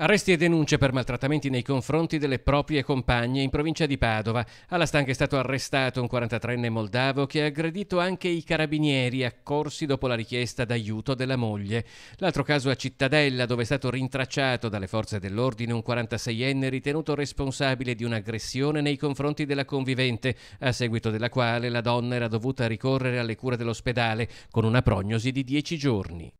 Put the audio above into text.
Arresti e denunce per maltrattamenti nei confronti delle proprie compagne in provincia di Padova. Alla stanca è stato arrestato un 43enne moldavo che ha aggredito anche i carabinieri accorsi dopo la richiesta d'aiuto della moglie. L'altro caso a Cittadella, dove è stato rintracciato dalle forze dell'ordine un 46enne ritenuto responsabile di un'aggressione nei confronti della convivente, a seguito della quale la donna era dovuta ricorrere alle cure dell'ospedale con una prognosi di 10 giorni.